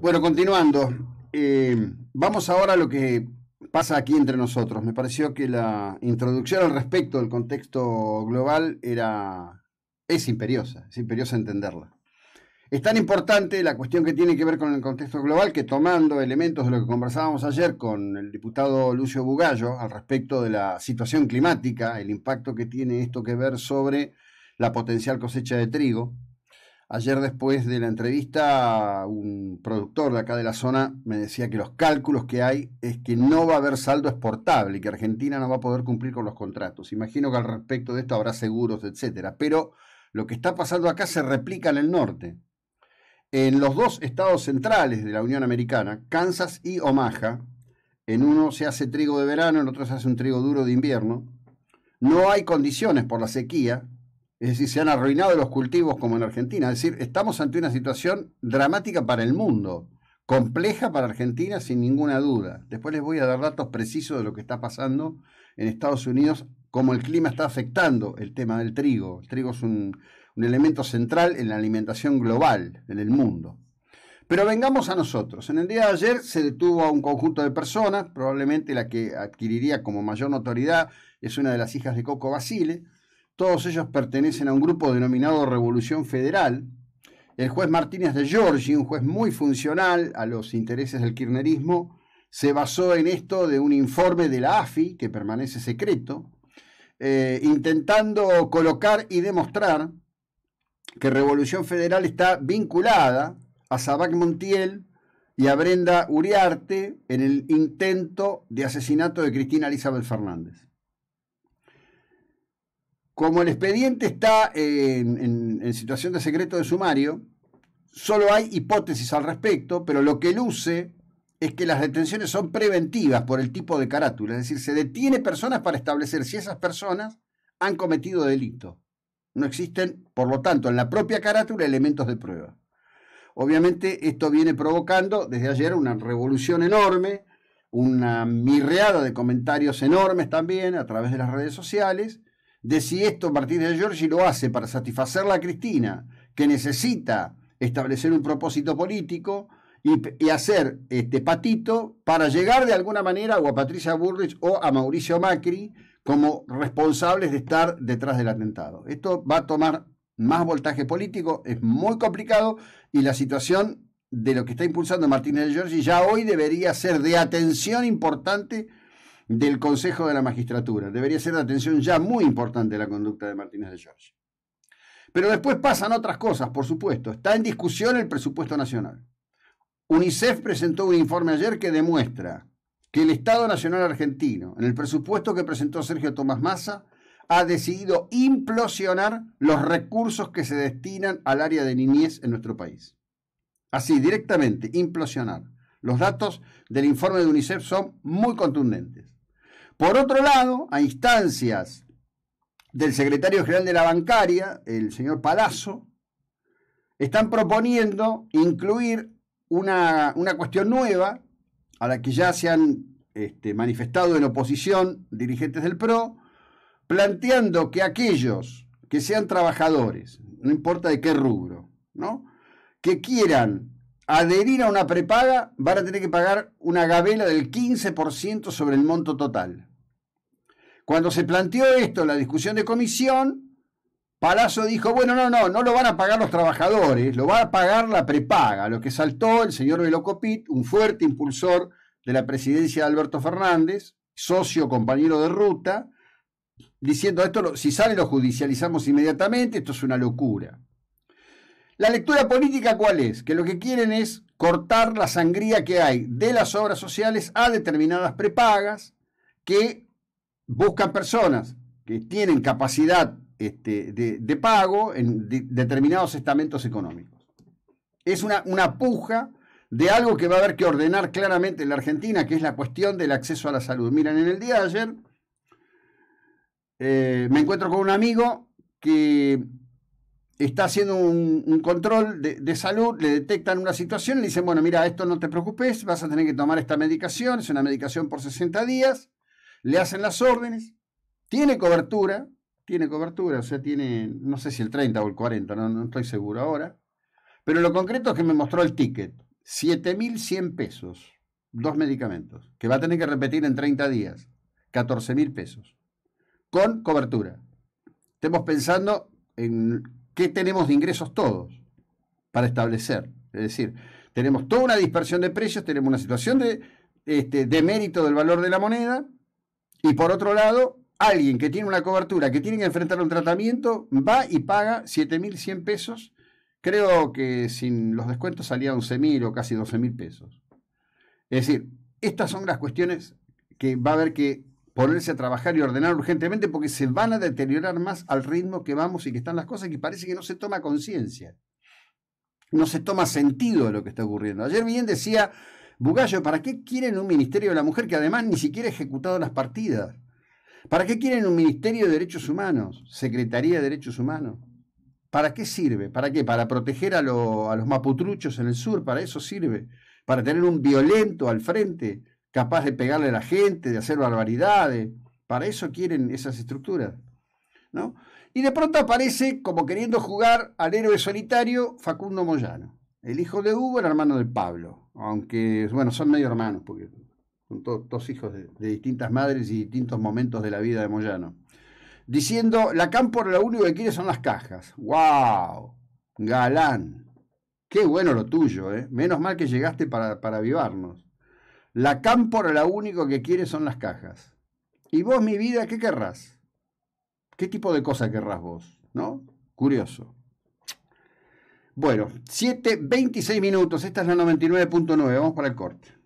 Bueno, continuando, eh, vamos ahora a lo que pasa aquí entre nosotros. Me pareció que la introducción al respecto del contexto global era es imperiosa, es imperiosa entenderla. Es tan importante la cuestión que tiene que ver con el contexto global que tomando elementos de lo que conversábamos ayer con el diputado Lucio Bugallo al respecto de la situación climática, el impacto que tiene esto que ver sobre la potencial cosecha de trigo, Ayer después de la entrevista, un productor de acá de la zona me decía que los cálculos que hay es que no va a haber saldo exportable y que Argentina no va a poder cumplir con los contratos. Imagino que al respecto de esto habrá seguros, etcétera. Pero lo que está pasando acá se replica en el norte. En los dos estados centrales de la Unión Americana, Kansas y Omaha, en uno se hace trigo de verano, en otro se hace un trigo duro de invierno. No hay condiciones por la sequía es decir, se han arruinado los cultivos como en Argentina. Es decir, estamos ante una situación dramática para el mundo, compleja para Argentina sin ninguna duda. Después les voy a dar datos precisos de lo que está pasando en Estados Unidos, cómo el clima está afectando el tema del trigo. El trigo es un, un elemento central en la alimentación global, en el mundo. Pero vengamos a nosotros. En el día de ayer se detuvo a un conjunto de personas, probablemente la que adquiriría como mayor notoriedad es una de las hijas de Coco Basile, todos ellos pertenecen a un grupo denominado Revolución Federal. El juez Martínez de Giorgi, un juez muy funcional a los intereses del kirchnerismo, se basó en esto de un informe de la AFI, que permanece secreto, eh, intentando colocar y demostrar que Revolución Federal está vinculada a Sabac Montiel y a Brenda Uriarte en el intento de asesinato de Cristina Elizabeth Fernández. Como el expediente está en, situación de secreto de sumario, solo hay hipótesis al respecto, pero lo que luce es que las detenciones son preventivas por el tipo de carátula, es decir, se detiene personas para establecer si esas personas han cometido delito. No existen, por lo tanto, en la propia carátula elementos de prueba. Obviamente esto viene provocando desde ayer una revolución enorme, una mirreada de comentarios enormes también a través de las redes sociales, de si esto Martínez de Giorgi lo hace para satisfacer a Cristina, que necesita establecer un propósito político y, hacer este patito para llegar de alguna manera o a Patricia Burrich o a Mauricio Macri como responsables de estar detrás del atentado. Esto va a tomar más voltaje político, es muy complicado y la situación de lo que está impulsando Martínez de Giorgi ya hoy debería ser de atención importante del Consejo de la Magistratura. Debería ser de atención ya muy importante la conducta de Martínez de George. Pero después pasan otras cosas, por supuesto. Está en discusión el presupuesto nacional. UNICEF presentó un informe ayer que demuestra que el Estado Nacional Argentino, en el presupuesto que presentó Sergio Tomás Massa, ha decidido implosionar los recursos que se destinan al área de niñez en nuestro país. Así, directamente, implosionar. Los datos del informe de UNICEF son muy contundentes. Por otro lado, a instancias del secretario general de la bancaria, el señor Palazzo, están proponiendo incluir una, cuestión nueva a la que ya se han este, manifestado en oposición dirigentes del PRO, planteando que aquellos que sean trabajadores, no importa de qué rubro, ¿no? que quieran adherir a una prepaga, van a tener que pagar una gabela del 15% sobre el monto total. Cuando se planteó esto en la discusión de comisión, Palazzo dijo, bueno, no, no, no lo van a pagar los trabajadores, lo va a pagar la prepaga, lo que saltó el señor Velocopit, un fuerte impulsor de la presidencia de Alberto Fernández, socio, compañero de ruta, diciendo esto, si sale lo judicializamos inmediatamente, esto es una locura. La lectura política cuál es? Que lo que quieren es cortar la sangría que hay de las obras sociales a determinadas prepagas que buscan personas que tienen capacidad este, de, pago en determinados estamentos económicos. Es una, puja de algo que va a haber que ordenar claramente en la Argentina, que es la cuestión del acceso a la salud. Miren, en el día de ayer eh, me encuentro con un amigo que está haciendo un, control de, salud, le detectan una situación, le dicen, bueno, mira, esto no te preocupes, vas a tener que tomar esta medicación, es una medicación por 60 días, le hacen las órdenes, tiene cobertura, tiene cobertura, o sea, tiene, no sé si el 30 o el 40, no, estoy seguro ahora, pero lo concreto es que me mostró el ticket, 7.100 pesos, dos medicamentos, que va a tener que repetir en 30 días, 14.000 pesos, con cobertura. Estemos pensando en qué tenemos de ingresos todos para establecer, es decir, tenemos toda una dispersión de precios, tenemos una situación de, este, de mérito del valor de la moneda, y por otro lado, alguien que tiene una cobertura, que tiene que enfrentar un tratamiento, va y paga 7.100 pesos. Creo que sin los descuentos salía 11.000 o casi 12.000 pesos. Es decir, estas son las cuestiones que va a haber que ponerse a trabajar y ordenar urgentemente porque se van a deteriorar más al ritmo que vamos y que están las cosas y parece que no se toma conciencia. No se toma sentido de lo que está ocurriendo. Ayer bien decía Bugallo, ¿para qué quieren un Ministerio de la Mujer que además ni siquiera ha ejecutado las partidas? ¿Para qué quieren un Ministerio de Derechos Humanos, Secretaría de Derechos Humanos? ¿Para qué sirve? ¿Para qué? ¿Para proteger a, los maputruchos en el sur? ¿Para eso sirve? ¿Para tener un violento al frente capaz de pegarle a la gente, de hacer barbaridades? ¿Para eso quieren esas estructuras? ¿No? Y de pronto aparece, como queriendo jugar al héroe solitario, Facundo Moyano el hijo de Hugo el hermano de Pablo, aunque, bueno, son medio hermanos, porque son dos hijos de, distintas madres y distintos momentos de la vida de Moyano. Diciendo, la Cámpora lo único que quiere son las cajas. ¡Wow! Galán. Qué bueno lo tuyo, ¿eh? Menos mal que llegaste para, para avivarnos. La Cámpora lo único que quiere son las cajas. ¿Y vos, mi vida, qué querrás? ¿Qué tipo de cosa querrás vos? ¿No? Curioso. Bueno, 7, 26 minutos, esta es la 99.9, vamos para el corte.